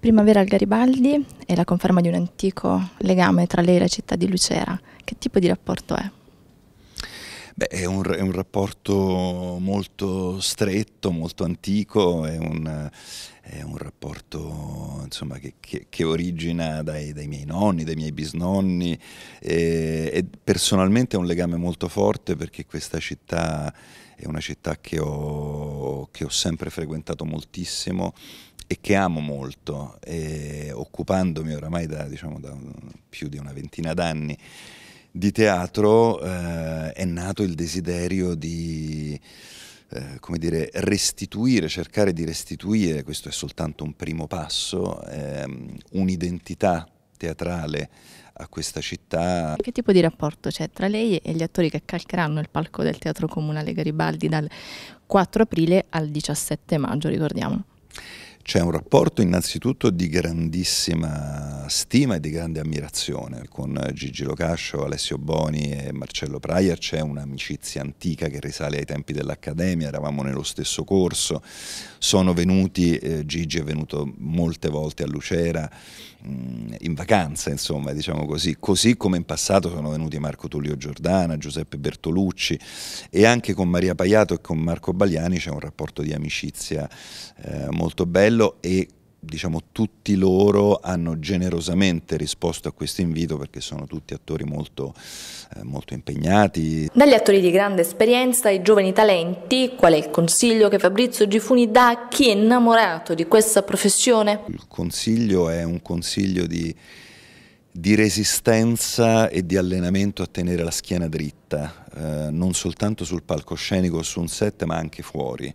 Primavera al Garibaldi è la conferma di un antico legame tra lei e la città di Lucera. Che tipo di rapporto è? Beh, è, un, è un, rapporto molto stretto, molto antico, è un, è un rapporto insomma, che, che, che, origina dai, dai, miei nonni, dai miei bisnonni e, e personalmente è un legame molto forte perché questa città è una città che ho, che ho sempre frequentato moltissimo e che amo molto, e occupandomi oramai da, diciamo, da più di una ventina d'anni di teatro, eh, è nato il desiderio di... Eh, come dire, restituire, cercare di restituire, questo è soltanto un primo passo, ehm, un'identità teatrale a questa città. Che tipo di rapporto c'è tra lei e gli attori che calcheranno il palco del Teatro Comunale Garibaldi dal 4 aprile al 17 maggio, ricordiamo? c'è un rapporto innanzitutto di grandissima stima e di grande ammirazione. Con Gigi Locascio, Alessio Boni e Marcello Praia c'è un'amicizia antica che risale ai tempi dell'Accademia, eravamo nello stesso corso, sono venuti, eh, Gigi è venuto molte volte a Lucera mh, mm, in vacanza, insomma, diciamo così, così come in passato sono venuti Marco Tullio Giordana, Giuseppe Bertolucci e anche con Maria Paiato e con Marco Bagliani c'è un rapporto di amicizia eh, molto bello quello e diciamo tutti loro hanno generosamente risposto a questo invito perché sono tutti attori molto, eh, molto, impegnati. Dagli attori di grande esperienza ai giovani talenti, qual è il consiglio che Fabrizio Gifuni dà a chi è innamorato di questa professione? Il consiglio è un consiglio di, di resistenza e di allenamento a tenere la schiena dritta, eh, non soltanto sul palcoscenico o su un set ma anche fuori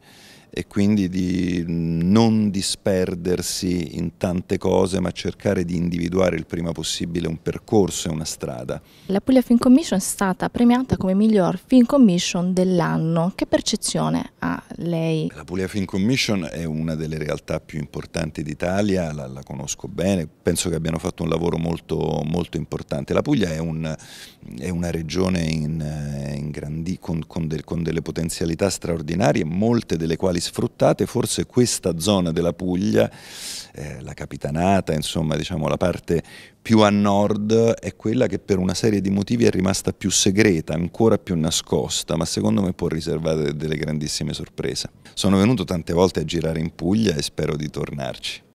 e quindi di non disperdersi in tante cose ma cercare di individuare il prima possibile un percorso e una strada. La Puglia Film Commission è stata premiata come miglior Film Commission dell'anno. Che percezione ha lei? La Puglia Film Commission è una delle realtà più importanti d'Italia, la, la, conosco bene, penso che abbiano fatto un lavoro molto, molto importante. La Puglia è, un, è una regione in ingrandì con, con, del, con, delle potenzialità straordinarie, molte delle quali sfruttate, forse questa zona della Puglia, eh, la Capitanata, insomma diciamo la parte più a nord, è quella che per una serie di motivi è rimasta più segreta, ancora più nascosta, ma secondo me può riservare delle grandissime sorprese. Sono venuto tante volte a girare in Puglia e spero di tornarci.